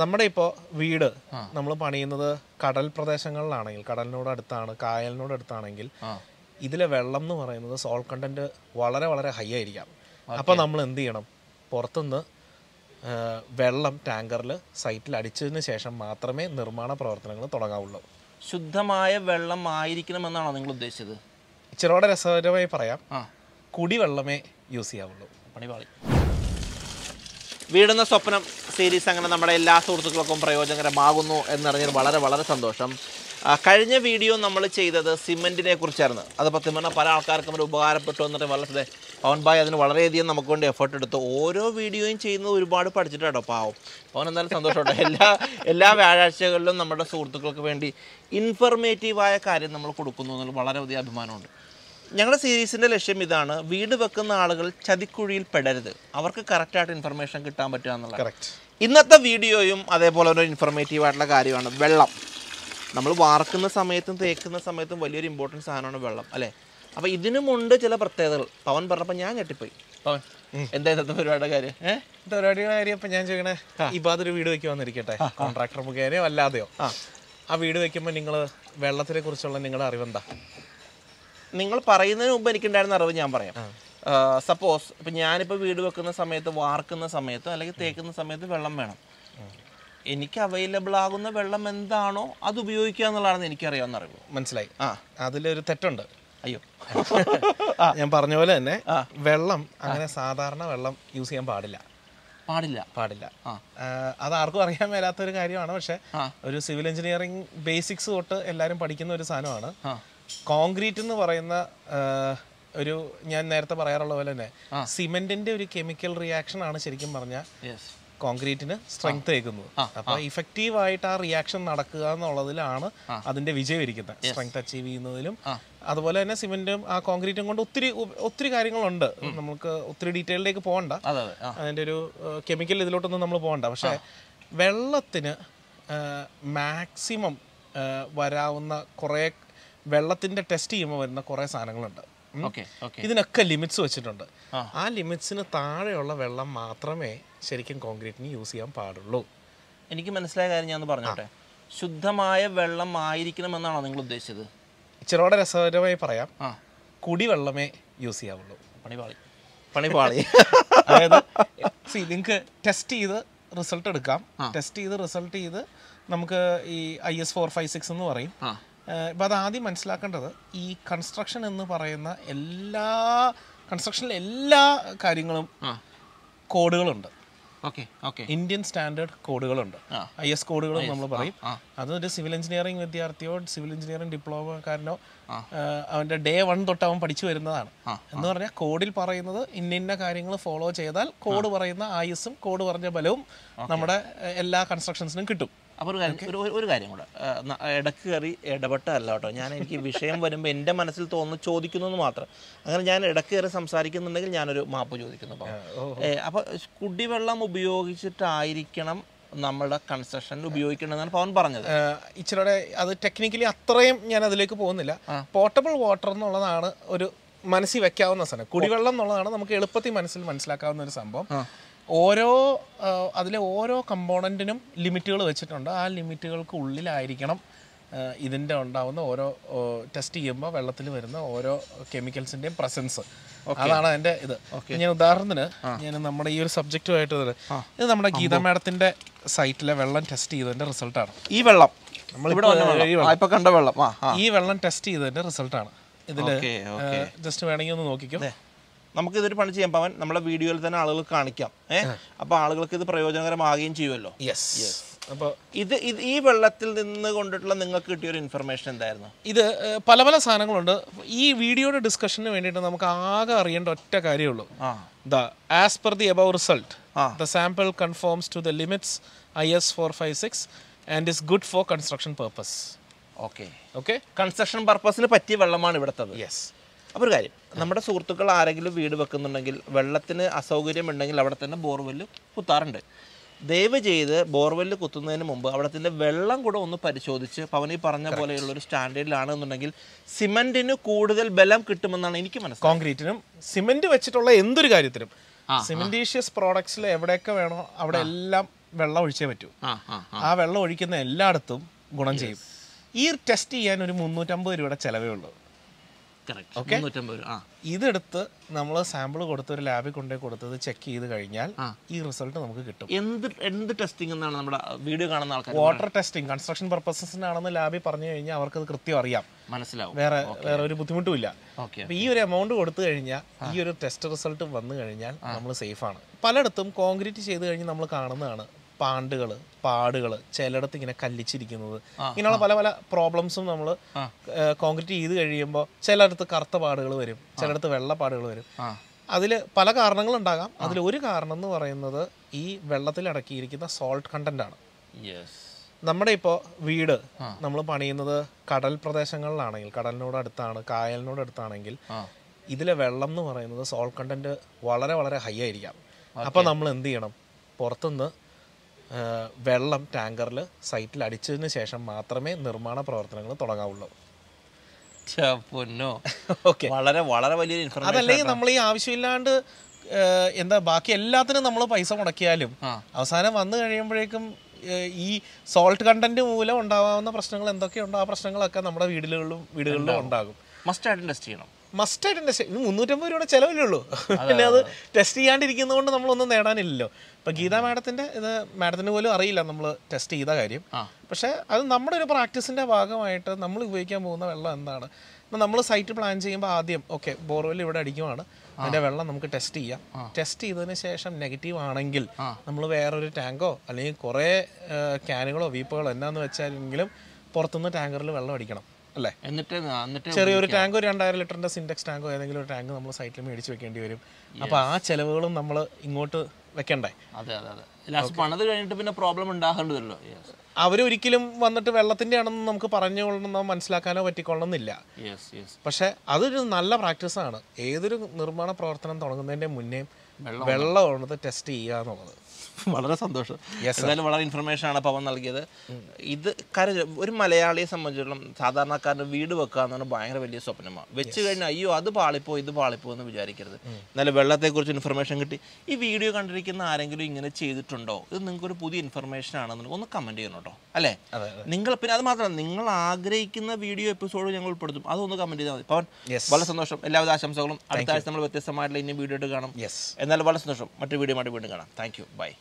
നമ്മുടെ ഇപ്പോൾ വീട് നമ്മൾ പണിയുന്നത് കടൽ പ്രദേശങ്ങളിലാണെങ്കിൽ കടലിനോട് അടുത്താണ് കായലിനോട് അടുത്താണെങ്കിൽ ഇതിലെ വെള്ളം എന്ന് പറയുന്നത് സോൾ കണ്ടന്റ് വളരെ വളരെ ഹൈ ആയിരിക്കാം അപ്പോൾ നമ്മൾ എന്ത് ചെയ്യണം പുറത്തുനിന്ന് വെള്ളം ടാങ്കറിൽ സൈറ്റിൽ അടിച്ചതിന് ശേഷം മാത്രമേ നിർമ്മാണ പ്രവർത്തനങ്ങൾ തുടങ്ങാവുള്ളൂ ശുദ്ധമായ വെള്ളം ആയിരിക്കണമെന്നാണോ നിങ്ങൾ ഉദ്ദേശിച്ചത് ഇച്ചിരോടെ രസകരമായി പറയാം കുടിവെള്ളമേ യൂസ് ചെയ്യാവുള്ളൂ പണിപാളി വീടുന്ന സ്വപ്നം സീരീസ് അങ്ങനെ നമ്മുടെ എല്ലാ സുഹൃത്തുക്കൾക്കും പ്രയോജനകരമാകുന്നു എന്നറിഞ്ഞാൽ വളരെ വളരെ സന്തോഷം കഴിഞ്ഞ വീഡിയോ നമ്മൾ ചെയ്തത് സിമെൻറ്റിനെ കുറിച്ചായിരുന്നു അതിപ്പോൾ സിമെൻ്റ് പല ആൾക്കാർക്കും ഒരു ഉപകാരപ്പെട്ടു എന്നിട്ട് വളരെ ഭായ് അതിന് വളരെയധികം നമുക്ക് വേണ്ടി എഫർട്ട് എടുത്തു ഓരോ വീഡിയോയും ചെയ്യുന്നത് ഒരുപാട് പഠിച്ചിട്ടാണ് കേട്ടോ പാവം പവൻ എന്തായാലും സന്തോഷമുണ്ട് എല്ലാ എല്ലാ വ്യാഴാഴ്ചകളിലും നമ്മുടെ സുഹൃത്തുക്കൾക്ക് വേണ്ടി ഇൻഫർമേറ്റീവായ കാര്യം നമ്മൾ കൊടുക്കുന്നു എന്നുള്ളത് വളരെയധികം അഭിമാനമുണ്ട് ഞങ്ങളുടെ സീരീസിൻ്റെ ലക്ഷ്യം ഇതാണ് വീട് വെക്കുന്ന ആളുകൾ ചതിക്കുഴിയിൽ പെടരുത് അവർക്ക് കറക്റ്റായിട്ട് ഇൻഫർമേഷൻ കിട്ടാൻ പറ്റുക എന്നുള്ളത് കറക്റ്റ് ഇന്നത്തെ വീഡിയോയും അതേപോലെ ഒരു ഇൻഫർമേറ്റീവ് ആയിട്ടുള്ള കാര്യമാണ് വെള്ളം നമ്മൾ വാർക്കുന്ന സമയത്തും തേക്കുന്ന സമയത്തും വലിയൊരു ഇമ്പോർട്ടൻസ് സാധനമാണ് വെള്ളം അല്ലേ അപ്പോൾ ഇതിനുമുണ്ട് ചില പ്രത്യേകതകൾ പവൻ പറഞ്ഞപ്പോൾ ഞാൻ കെട്ടിപ്പോയി പവൻ എന്താ ഇന്നത്തെ പരിപാടിയുടെ കാര്യം ഇന്നത്തെ പരിപാടിയുടെ കാര്യം ഇപ്പം ഞാൻ ചോദിക്കണേ ഇപ്പം വീട് വെക്കുക വന്നിരിക്കട്ടെ കോൺട്രാക്ടർ മുഖേനയോ അല്ലാതെയോ ആ വീട് വെക്കുമ്പോൾ നിങ്ങൾ വെള്ളത്തിനെ കുറിച്ചുള്ള നിങ്ങളുടെ അറിവെന്താ നിങ്ങൾ പറയുന്നതിന് മുമ്പ് എനിക്കുണ്ടായിരുന്ന അറിവ് ഞാൻ പറയാം സപ്പോസ് ഇപ്പൊ ഞാനിപ്പോ വീട് വെക്കുന്ന സമയത്ത് വാർക്കുന്ന സമയത്ത് അല്ലെങ്കിൽ തേക്കുന്ന സമയത്ത് വെള്ളം വേണം എനിക്ക് അവൈലബിൾ ആകുന്ന വെള്ളം എന്താണോ അത് ഉപയോഗിക്കുക എന്നുള്ളതാണ് എനിക്കറിയാവുന്ന അറിവ് മനസ്സിലായി ആ അതിലൊരു തെറ്റുണ്ട് അയ്യോ ഞാൻ പറഞ്ഞ പോലെ തന്നെ വെള്ളം അങ്ങനെ സാധാരണ വെള്ളം യൂസ് ചെയ്യാൻ പാടില്ല പാടില്ല പാടില്ല അത് ആർക്കും അറിയാൻ മേലാത്ത ഒരു കാര്യമാണ് പക്ഷെ ഒരു സിവിൽ എഞ്ചിനീയറിംഗ് ബേസിക്സ് തൊട്ട് എല്ലാവരും പഠിക്കുന്ന ഒരു സാധനമാണ് കോൺക്രീറ്റ് എന്ന് പറയുന്ന ഒരു ഞാൻ നേരത്തെ പറയാറുള്ള പോലെ തന്നെ സിമെന്റിന്റെ ഒരു കെമിക്കൽ റിയാക്ഷൻ ആണ് ശരിക്കും പറഞ്ഞാൽ കോൺക്രീറ്റിന് സ്ട്രെങ്ത് ഏക്കുന്നത് അപ്പൊ ഇഫക്റ്റീവ് ആയിട്ട് ആ റിയാക്ഷൻ നടക്കുക എന്നുള്ളതിലാണ് അതിന്റെ വിജയം ഇരിക്കുന്നത് സ്ട്രെങ്ത് അച്ചീവ് ചെയ്യുന്നതിലും അതുപോലെ തന്നെ സിമെന്റും ആ കോൺക്രീറ്റും കൊണ്ട് ഒത്തിരി ഒത്തിരി കാര്യങ്ങളുണ്ട് നമുക്ക് ഒത്തിരി ഡീറ്റെയിലേക്ക് പോകണ്ട അതിന്റെ ഒരു കെമിക്കൽ ഇതിലോട്ടൊന്നും നമ്മൾ പോകണ്ട പക്ഷെ വെള്ളത്തിന് മാക്സിമം വരാവുന്ന കുറേ വെള്ളത്തിന്റെ ടെസ്റ്റ് ചെയ്യുമ്പോൾ വരുന്ന കുറേ സാധനങ്ങളുണ്ട് ഇതിനൊക്കെ ലിമിറ്റ്സ് വെച്ചിട്ടുണ്ട് ആ ലിമിറ്റ്സിന് താഴെയുള്ള വെള്ളം മാത്രമേ ശരിക്കും കോൺക്രീറ്റിന് യൂസ് ചെയ്യാൻ പാടുള്ളൂ എനിക്ക് മനസ്സിലായ കാര്യം ഞാൻ പറഞ്ഞോട്ടെ ശുദ്ധമായ വെള്ളം ആയിരിക്കണമെന്നാണോ നിങ്ങൾ ഉദ്ദേശിച്ചത് ഇച്ചിരോടെ രസകരമായി പറയാം കുടിവെള്ളമേ യൂസ് ചെയ്യാവുള്ളൂ പണിപാളി പണിപാളി അതായത് സി നിങ്ങൾക്ക് ടെസ്റ്റ് ചെയ്ത് റിസൾട്ട് എടുക്കാം ടെസ്റ്റ് ചെയ്ത് റിസൾട്ട് ചെയ്ത് നമുക്ക് ഈ I S four five six എന്ന് പറയും ഇപ്പോൾ അത് ആദ്യം മനസ്സിലാക്കേണ്ടത് ഈ കൺസ്ട്രക്ഷൻ എന്ന് പറയുന്ന എല്ലാ കൺസ്ട്രക്ഷനിലെ എല്ലാ കാര്യങ്ങളും കോഡുകളുണ്ട് ഇന്ത്യൻ സ്റ്റാൻഡേർഡ് കോഡുകളുണ്ട് ഐ എസ് കോഡുകളും നമ്മൾ പറയും അതൊരു സിവിൽ എഞ്ചിനീയറിംഗ് വിദ്യാർത്ഥിയോ സിവിൽ എഞ്ചിനീയറിംഗ് ഡിപ്ലോമക്കാരനോ അവന്റെ ഡേ വൺ തൊട്ട് അവൻ പഠിച്ചു വരുന്നതാണ് എന്ന് പറഞ്ഞാൽ കോഡിൽ പറയുന്നത് ഇന്ന കാര്യങ്ങൾ ഫോളോ ചെയ്താൽ കോഡ് പറയുന്ന ആയുസും കോഡ് പറഞ്ഞ ബലവും നമ്മുടെ എല്ലാ കൺസ്ട്രക്ഷൻസിനും കിട്ടും അപ്പോൾ ഒരു കാര്യം ഒരു ഒരു കാര്യം കൂടെ ഇടക്ക് കയറി ഇടപെട്ടതല്ല കേട്ടോ ഞാൻ എനിക്ക് വിഷയം വരുമ്പോൾ എൻ്റെ മനസ്സിൽ തോന്നുന്നു ചോദിക്കുന്നു മാത്രം അങ്ങനെ ഞാൻ ഇടക്ക് കയറി സംസാരിക്കുന്നുണ്ടെങ്കിൽ ഞാനൊരു മാപ്പ് ചോദിക്കുന്നു അപ്പോൾ അപ്പോൾ കുടിവെള്ളം ഉപയോഗിച്ചിട്ടായിരിക്കണം നമ്മുടെ കൺസ്ട്രക്ഷനിൽ ഉപയോഗിക്കേണ്ടതെന്നാണ് പവൻ പറഞ്ഞത് ഇച്ചിരിയുടെ അത് ടെക്നിക്കലി അത്രയും ഞാൻ അതിലേക്ക് പോകുന്നില്ല പോർട്ടബിൾ വാട്ടർ എന്നുള്ളതാണ് ഒരു മനസ്സിൽ വെക്കാവുന്ന സാധനം കുടിവെള്ളം എന്നുള്ളതാണ് നമുക്ക് എളുപ്പത്തിൽ മനസ്സിൽ മനസ്സിലാക്കാവുന്ന ഒരു സംഭവം ഓരോ അതിലെ ഓരോ കമ്പോണൻറ്റിനും ലിമിറ്റുകൾ വെച്ചിട്ടുണ്ട് ആ ലിമിറ്റുകൾക്ക് ഉള്ളിലായിരിക്കണം ഇതിൻ്റെ ഉണ്ടാവുന്ന ഓരോ ടെസ്റ്റ് ചെയ്യുമ്പോൾ വെള്ളത്തിൽ വരുന്ന ഓരോ കെമിക്കൽസിൻ്റെയും പ്രസൻസ് അതാണ് അതിൻ്റെ ഇത് ഞാൻ ഉദാഹരണത്തിന് ഞാൻ നമ്മുടെ ഈ ഒരു സബ്ജക്റ്റുമായിട്ട് ഇത് നമ്മുടെ ഗീത മേഡത്തിൻ്റെ സൈറ്റിലെ വെള്ളം ടെസ്റ്റ് ചെയ്തതിൻ്റെ റിസൾട്ടാണ് ഈ വെള്ളം കണ്ട വെള്ളം ഈ വെള്ളം ടെസ്റ്റ് ചെയ്തതിന്റെ റിസൾട്ടാണ് ഇതില് ജസ്റ്റ് വേണമെങ്കിൽ ഒന്ന് നോക്കിക്കോ നമുക്ക് ഇതൊരു പണി ചെയ്യാം പവൻ നമ്മുടെ വീഡിയോയിൽ തന്നെ ആളുകൾ കാണിക്കാം ഏഹ് അപ്പോൾ ആളുകൾക്ക് ഇത് പ്രയോജനകരമാകുകയും ചെയ്യുമല്ലോ യെസ് യെസ് അപ്പോൾ ഇത് ഇത് ഈ വെള്ളത്തിൽ നിന്ന് കൊണ്ടിട്ടുള്ള നിങ്ങൾക്ക് കിട്ടിയ ഒരു ഇൻഫർമേഷൻ എന്തായിരുന്നു ഇത് പല പല സാധനങ്ങളുണ്ട് ഈ വീഡിയോയുടെ ഡിസ്കഷന് വേണ്ടിയിട്ട് നമുക്ക് ആകെ അറിയേണ്ട ഒറ്റ കാര്യമുള്ളൂ the as per the above result the sample confirms to the limits I S four five six and is good for construction purpose okay okay construction പർപ്പസിന് പറ്റിയ വെള്ളമാണ് ഇവിടുത്തത് യെസ് അപ്പോൾ ഒരു കാര്യം നമ്മുടെ സുഹൃത്തുക്കൾ ആരെങ്കിലും വീട് വെക്കുന്നുണ്ടെങ്കിൽ വെള്ളത്തിന് ഉണ്ടെങ്കിൽ അവിടെ തന്നെ ബോർവെല് കുത്താറുണ്ട് ദയവ് ചെയ്ത് ബോർവെല് കുത്തുന്നതിന് മുമ്പ് അവിടത്തിൻ്റെ വെള്ളം കൂടെ ഒന്ന് പരിശോധിച്ച് പവനി പറഞ്ഞ പോലെയുള്ള ഒരു സ്റ്റാൻഡേർഡിലാണ് എന്നുണ്ടെങ്കിൽ സിമെന്റിന് കൂടുതൽ ബലം കിട്ടുമെന്നാണ് എനിക്ക് മനസ്സിലാക്കുന്നത് കോൺക്രീറ്റിനും സിമെന്റ് വെച്ചിട്ടുള്ള എന്തൊരു കാര്യത്തിനും സിമെന്റീഷ്യസ് പ്രോഡക്ട്സിൽ എവിടെയൊക്കെ വേണോ അവിടെ എല്ലാം വെള്ളം ഒഴിച്ചേ പറ്റൂ ആ വെള്ളം ഒഴിക്കുന്ന എല്ലായിടത്തും ഗുണം ചെയ്യും ഈ ടെസ്റ്റ് ചെയ്യാൻ ഒരു മുന്നൂറ്റമ്പത് രൂപയുടെ ചിലവേ ഉള്ളൂ ഇതെടുത്ത് നമ്മൾ സാമ്പിൾ കൊടുത്ത് ഒരു ലാബിൽ കൊണ്ടുപോയി കൊടുത്തത് ചെക്ക് ചെയ്ത് കഴിഞ്ഞാൽ ഈ റിസൾട്ട് നമുക്ക് കിട്ടും എന്ത് എന്ത് ടെസ്റ്റിംഗ് എന്നാണ് നമ്മുടെ വീഡിയോ കാണുന്ന ആൾക്കാർ വാട്ടർ ടെസ്റ്റിംഗ് കൺസ്ട്രക്ഷൻ പർപ്പസസിനാണെന്ന് ലാബിൽ പറഞ്ഞു കഴിഞ്ഞാൽ അവർക്ക് അത് കൃത്യം അറിയാം മനസ്സിലാവും വേറെ വേറെ ഒരു ബുദ്ധിമുട്ടും ഇല്ല ഈ ഒരു എമൗണ്ട് കൊടുത്തു കഴിഞ്ഞാൽ ഈ ഒരു ടെസ്റ്റ് റിസൾട്ട് വന്നു കഴിഞ്ഞാൽ നമ്മൾ സേഫ് ആണ് പലയിടത്തും കോൺക്രീറ്റ് ചെയ്ത് കഴിഞ്ഞ് നമ്മൾ കാണുന്നതാണ് പാണ്ടുകൾ പാടുകൾ ചിലയിടത്ത് ഇങ്ങനെ കല്ലിച്ചിരിക്കുന്നത് ഇങ്ങനെയുള്ള പല പല പ്രോബ്ലംസും നമ്മൾ കോൺക്രീറ്റ് ചെയ്ത് കഴിയുമ്പോൾ ചിലയിടത്ത് കറുത്ത പാടുകൾ വരും ചിലയിടത്ത് വെള്ള വരും അതിൽ പല കാരണങ്ങളുണ്ടാകാം അതിൽ ഒരു കാരണം എന്ന് പറയുന്നത് ഈ വെള്ളത്തിൽ അടക്കിയിരിക്കുന്ന സോൾട്ട് കണ്ടന്റ് ആണ് നമ്മുടെ ഇപ്പോൾ വീട് നമ്മൾ പണിയുന്നത് കടൽ പ്രദേശങ്ങളിലാണെങ്കിൽ കടലിനോട് അടുത്താണ് കായലിനോട് അടുത്താണെങ്കിൽ ഇതിലെ വെള്ളം എന്ന് പറയുന്നത് സോൾട്ട് കണ്ടന്റ് വളരെ വളരെ ഹൈ ആയിരിക്കാം അപ്പൊ നമ്മൾ എന്ത് ചെയ്യണം പുറത്തുനിന്ന് വെള്ളം ടാങ്കറിൽ സൈറ്റിൽ അടിച്ചതിന് ശേഷം മാത്രമേ നിർമ്മാണ പ്രവർത്തനങ്ങൾ തുടങ്ങാവുള്ളൂ വളരെ വളരെ വലിയൊരു ഇൻഫർമേഷൻ അതല്ലെങ്കിൽ നമ്മൾ ഈ ആവശ്യമില്ലാണ്ട് എന്താ ബാക്കി എല്ലാത്തിനും നമ്മൾ പൈസ മുടക്കിയാലും അവസാനം വന്നു കഴിയുമ്പോഴേക്കും ഈ സോൾട്ട് കണ്ടന്റ് മൂലം ഉണ്ടാവാവുന്ന പ്രശ്നങ്ങൾ എന്തൊക്കെയുണ്ടോ ആ പ്രശ്നങ്ങളൊക്കെ നമ്മുടെ വീടുകളിലും വീടുകളിലും ഉണ്ടാകും മസ്റ്റ് ആയിട്ട് ടെസ്റ്റ് ചെയ്യണം മസ്റ്റായിട്ട് ഇത് മുന്നൂറ്റമ്പത് രൂപയുടെ ചിലവല്ലേ ഉള്ളൂ പിന്നെ അത് ടെസ്റ്റ് ചെയ്യാണ്ടിരിക്കുന്നതുകൊണ്ട് നമ്മളൊന്നും നേടാനില്ലല്ലോ ഇപ്പൊ ഗീത മാഡത്തിന്റെ ഇത് മാഡത്തിന് പോലും അറിയില്ല നമ്മൾ ടെസ്റ്റ് ചെയ്ത കാര്യം പക്ഷെ അത് നമ്മുടെ ഒരു പ്രാക്ടീസിന്റെ ഭാഗമായിട്ട് നമ്മൾ ഉപയോഗിക്കാൻ പോകുന്ന വെള്ളം എന്താണ് ഇപ്പം നമ്മൾ സൈറ്റ് പ്ലാൻ ചെയ്യുമ്പോൾ ആദ്യം ഓക്കെ ബോർവെൽ ഇവിടെ അടിക്കുവാണ് അതിന്റെ വെള്ളം നമുക്ക് ടെസ്റ്റ് ചെയ്യാം ടെസ്റ്റ് ചെയ്തതിന് ശേഷം നെഗറ്റീവ് ആണെങ്കിൽ നമ്മൾ വേറൊരു ടാങ്കോ അല്ലെങ്കിൽ കുറേ ക്യാനുകളോ വീപ്പുകളോ എന്നാന്ന് വെച്ചാലെങ്കിലും പുറത്തുനിന്ന് ടാങ്കറിൽ വെള്ളം അടിക്കണം അല്ലേ എന്നിട്ട് എന്നിട്ട് ചെറിയൊരു ടാങ്ക് ഒരു രണ്ടായിരം ലിറ്ററിന്റെ സിൻഡെക്സ് ടാങ്കോ ഏതെങ്കിലും ഒരു ടാങ്ക് നമ്മൾ സൈറ്റിൽ മേടിച്ച് വെക്കേണ്ടി വരും അപ്പോൾ ആ ചിലവുകളും നമ്മൾ ഇങ്ങോട്ട് വെക്കണ്ടേ അതെ അതെ അതെ പണത് കഴിഞ്ഞിട്ട് പിന്നെ പ്രോബ്ലം ഉണ്ടാകേണ്ടതല്ലോ ഒരിക്കലും വന്നിട്ട് വെള്ളത്തിന്റെ ആണെന്ന് നമുക്ക് പറഞ്ഞുകൊള്ളണമെന്നോ മനസ്സിലാക്കാനോ പറ്റിക്കൊള്ളണമെന്നില്ല പക്ഷെ അതൊരു നല്ല പ്രാക്ടീസാണ് ഏതൊരു നിർമ്മാണ പ്രവർത്തനം തുടങ്ങുന്നതിന്റെ മുന്നേ വെള്ളം ഉള്ളത് ടെസ്റ്റ് ചെയ്യുക എന്നുള്ളത് വളരെ സന്തോഷം എന്തായാലും വളരെ ഇൻഫർമേഷൻ ആണ് പവൻ നൽകിയത് ഇത് കാര്യം ഒരു മലയാളിയെ സംബന്ധിച്ചിടത്തോളം സാധാരണക്കാരൻ്റെ വീട് വെക്കുക എന്ന് പറഞ്ഞാൽ ഭയങ്കര വലിയ സ്വപ്നമാണ് വെച്ച് കഴിഞ്ഞാൽ അയ്യോ അത് പാളിപ്പോ ഇത് പാളിപ്പോ എന്ന് വിചാരിക്കരുത് എന്നാലും വെള്ളത്തെക്കുറിച്ച് ഇൻഫർമേഷൻ കിട്ടി ഈ വീഡിയോ കണ്ടിരിക്കുന്ന ആരെങ്കിലും ഇങ്ങനെ ചെയ്തിട്ടുണ്ടോ ഇത് നിങ്ങൾക്ക് ഒരു പുതിയ ഇൻഫർമേഷൻ ആണെന്നുണ്ടെങ്കിൽ ഒന്ന് കമന്റ് ചെയ്യണം കേട്ടോ അല്ലേ നിങ്ങൾ പിന്നെ അത് മാത്രമല്ല നിങ്ങൾ ആഗ്രഹിക്കുന്ന വീഡിയോ എപ്പിസോഡ് ഞങ്ങൾ ഉൾപ്പെടുത്തും അതൊന്ന് കമന്റ് ചെയ്താൽ മതി പവൻ വളരെ സന്തോഷം എല്ലാവിധ ആശംസകളും അടുത്ത ആഴ്ച നമ്മൾ വ്യത്യസ്തമായിട്ടുള്ള ഇനി വീഡിയോ കാണും എന്നാലും വളരെ സന്തോഷം മറ്റൊരു വീഡിയോ ആയിട്ട് വീണ്ടും കാണാം താങ്ക് യു ബൈ